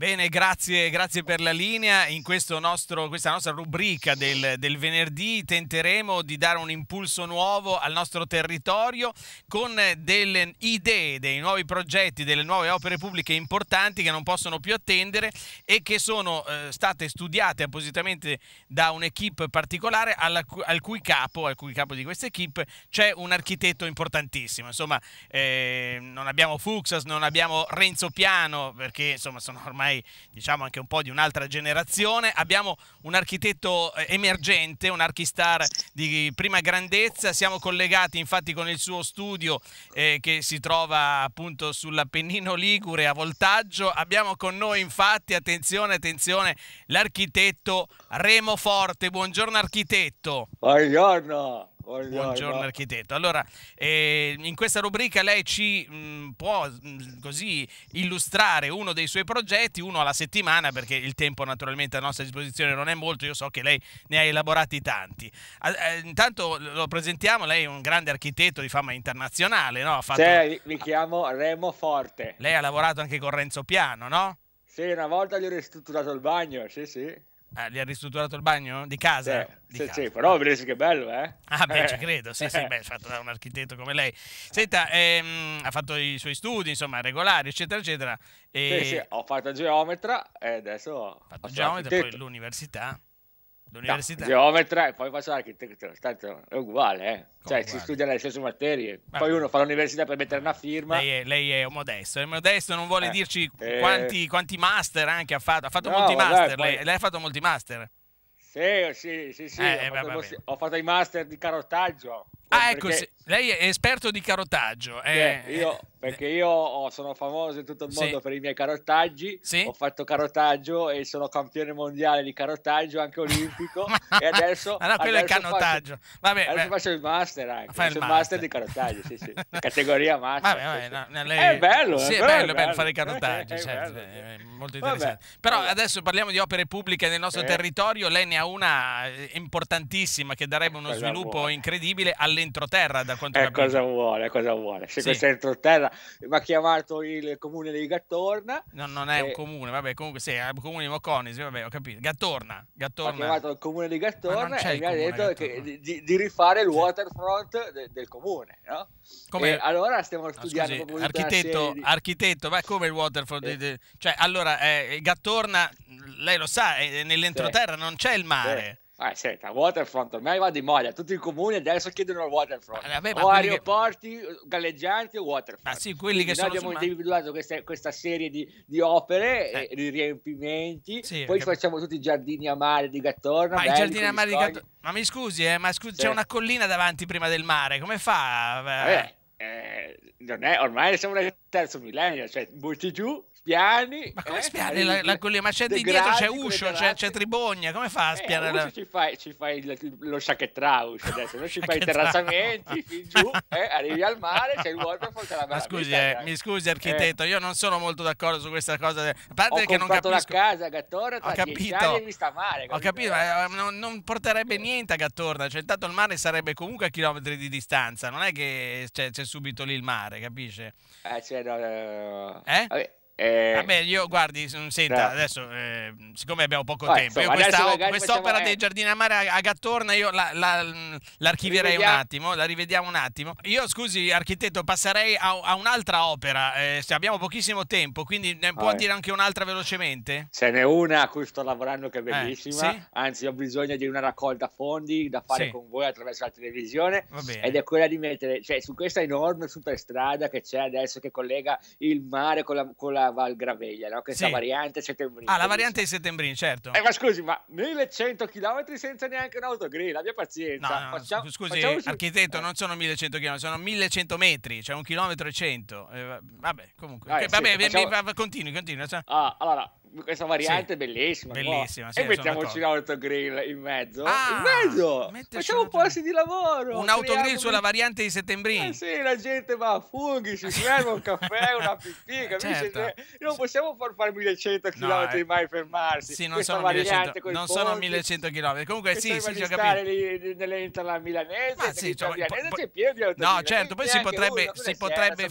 Bene, grazie, grazie, per la linea. In nostro, questa nostra rubrica del, del, venerdì tenteremo di dare un impulso nuovo al nostro territorio con delle idee, dei nuovi progetti, delle nuove opere pubbliche importanti che non possono più attendere e che sono eh, state studiate appositamente da un'equipe particolare alla, al, cui capo, al, cui capo, di questa equipe c'è un architetto importantissimo. Insomma, eh, non abbiamo Fuxas, non abbiamo Renzo Piano perché insomma sono ormai ormai diciamo anche un po' di un'altra generazione. Abbiamo un architetto eh, emergente, un archistar di prima grandezza. Siamo collegati infatti con il suo studio eh, che si trova appunto sull'Appennino Ligure a Voltaggio. Abbiamo con noi infatti, attenzione, attenzione, l'architetto Remo Forte. Buongiorno architetto. Buongiorno. Buongiorno, Buongiorno architetto. Allora, eh, in questa rubrica lei ci mh, mm, può mh, mm, così illustrare uno dei suoi progetti, uno alla settimana, perché il tempo naturalmente a nostra disposizione non è molto, io so che lei ne ha elaborati tanti. A, eh, intanto lo presentiamo, lei è un grande architetto di fama internazionale, no? Fatto... Sì, mi chiamo Remo Forte. Lei ha lavorato anche con Renzo Piano, no? Sì, una volta gli ho ristrutturato il bagno, sì, sì. Ah, gli ha ristrutturato il bagno di casa? Sì, eh, di sì, casa. sì però vedresti che bello, eh? Ah, beh, ci eh. credo, sì, sì, beh, fatto da un architetto come lei. Senta, ehm, ha fatto i suoi studi, insomma, regolari, eccetera, eccetera. E... Sì, sì, ho fatto geometra e adesso... Ho fatto geometra, poi l'università. L'università. No, geometra e poi faccio l'architettura, tanto è uguale, eh. cioè uguale. si studia le stesse materie, Vabbè. poi uno fa l'università per mettere una firma. Lei è, lei è modesto, è modesto, non vuole eh. dirci eh. quanti, quanti, master anche ha fatto, ha fatto no, molti vabbè, master, poi... lei, lei ha fatto molti master. Sì, sì, sì, sì. Eh, ho, eh, fatto, vabbè, ho, fatto, i master di carottaggio. Ah, ecco, perché... lei è esperto di carottaggio. Eh, io eh. Perché io sono famoso in tutto il mondo sì. per i miei carottaggi. sì. ho fatto carottaggio e sono campione mondiale di carottaggio, anche olimpico, e adesso... Allora quello adesso è il canottaggio. Faccio, vabbè, adesso beh. faccio il master anche, faccio il master. master di carottaggio. sì, sì. categoria master. Vabbè, vabbè, no, lei... È bello, sì, eh, è, bello, bello, bello fare i carottaggi, certo, è molto interessante. Vabbè. Però adesso parliamo di opere pubbliche nel nostro eh. territorio, lei ne ha una eh, importantissima che darebbe uno Cosa sviluppo vuole. incredibile all'entroterra, da quanto eh, cosa vuole, cosa vuole. Se questa questo entroterra allora eh, va chiamato il comune di Gattorna. No, non è e... un eh, comune, vabbè, comunque sì, è un comune di Moconisi, vabbè, ho capito. Gattorna, Gattorna. Va chiamato il comune di Gattorna e mi ha detto che, di, di, rifare il waterfront de, del comune, no? Come... allora stiamo studiando... No, scusi, architetto, di... architetto, ma come il waterfront? Eh. cioè, allora, eh, Gattorna, lei lo sa, eh, nell'entroterra sì. non c'è il mare. Sì. Ah, senta, waterfront ormai va di moda, tutti i comuni adesso chiedono il waterfront. Eh, vabbè, o aeroporti, che... galleggianti o waterfront. Ma ah, sì, quelli che noi sono... abbiamo individuato questa, questa serie di, di opere, eh. di riempimenti, sì, poi perché... facciamo tutti i giardini a mare di Gattorno. Ma belli, i giardini a mare di Gattorno... Ma mi scusi, eh, ma scu... sì. c'è una collina davanti prima del mare, come fa? Beh... Eh, non è, ormai siamo nel terzo millennio, cioè butti giù, spiani. Ma come eh, spiani? La, la, la, ma c'è dietro, c'è Uscio, c'è, c'è, Tribogna, come fa a eh, spiare? Eh, la... ci, fai, ci fai il, lo sciachetraus adesso, non ci fai i terrazzamenti, giù, eh, arrivi al mare, c'è il waterfall, te la Ma scusi, vita, eh, mi scusi architetto, io non sono molto d'accordo su questa cosa, a parte ho che non capisco. la casa a Gattorna ho capito. mi sta male. Ho capito, ma non, non, porterebbe niente a Gattorna, cioè intanto il mare sarebbe comunque a chilometri di distanza, non è che cioè, c'è subito lì il mare, capisce? Eh, cioè, no, no, no. Eh? eh? Vabbè, eh... Vabbè, io guardi, senta, no. Eh. adesso eh, siccome abbiamo poco Vai, tempo, insomma, questa, quest'opera facciamo... dei eh. Giardini Amara a Gattorna io la, la, l'archivierei rivediamo. un attimo, la rivediamo un attimo. Io scusi, architetto, passerei a, a un'altra opera, eh, abbiamo pochissimo tempo, quindi ne può ah, dire anche un'altra velocemente? Ce n'è una a cui sto lavorando che è eh, bellissima, sì? anzi ho bisogno di una raccolta fondi da fare sì. con voi attraverso la televisione ed è quella di mettere, cioè su questa enorme superstrada che c'è adesso che collega il mare con la, con la Val Graveglia, no? questa sì. variante settembrini. Ah, la variante di settembrini, certo. Eh, ma scusi, ma 1100 km senza neanche un autogrill, abbia pazienza. No, no, facciamo, scusi, facciamoci... architetto, eh. non sono 1100 km, sono 1100 metri, cioè un chilometro e cento. Eh, vabbè, comunque. Eh, vabbè, sì, vabbè facciamo... continui, continui. Ah, allora, questa variante sì, è bellissima. bellissima sì, e mettiamoci l'autogrill in mezzo. Ah, in mezzo! Facciamo un posti di lavoro. Un autogrill sulla variante di settembrini. Eh sì, la gente va a funghi, si serve un caffè, una pipì, eh, Certo. Cioè, non possiamo far fare 1100 km no, eh. mai fermarsi. Sì, non sono 1100, non sono 1100 km. Comunque sì, sì, sì ho capito. Lì, nell'Interland milanese, Ma sì, cioè, c'è pieno di autogrill. No, certo, poi si potrebbe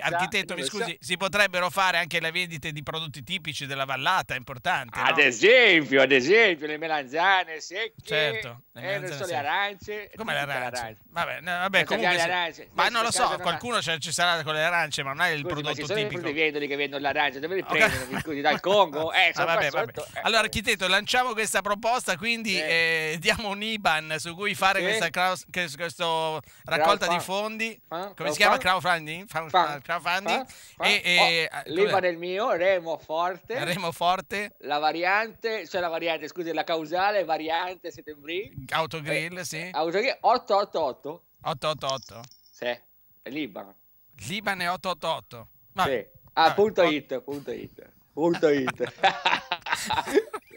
architetto, mi scusi, si potrebbero fare anche le vendite di prodotti tipici della vallata importante. Ad no? esempio, ad esempio, le melanzane secche, certo, le, eh, melanzane eh, so, le arance. Come le arance? Vabbè, no, vabbè comunque, arance. Ma non lo so, qualcuno non ci sarà con le arance, ma non è il Scusi, prodotto ma ci tipico. Ma vendoli che vendono l'arancia, dove li okay. prendono? Scusi, dal Congo? Eh, ah, vabbè, vabbè. Eh. Allora, architetto, lanciamo questa proposta, quindi eh. Eh, diamo un IBAN su cui fare questa, claus- questo raccolta di fondi. Come si chiama? Crowdfunding? Crowdfunding. E, e, oh, eh, l'IBAN è il mio, Remo Forte. Sanremo forte? La variante, cioè la variante, scusi, la causale variante settembrì. Autogrill, eh, sì. Autogrill 888. 888. Sì, è Libano. Libane 888. Ma, Sì. Ah, Vabbè. punto Vabbè. it, punto it. Punto it.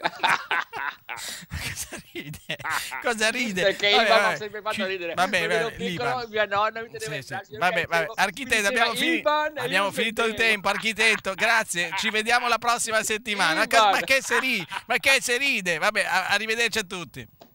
cosa ride? Cosa ride? Perché vabbè, vabbè. sempre fatto ridere. Vabbè, vabbè, piccolo, mia nonna mi teneva sì, sì. vabbè, vabbè. Architetto, abbiamo, fini... abbiamo finito il tempo, architetto. Grazie, ci vediamo la prossima settimana. Ma che, Ma che se ride? Vabbè, arrivederci a tutti.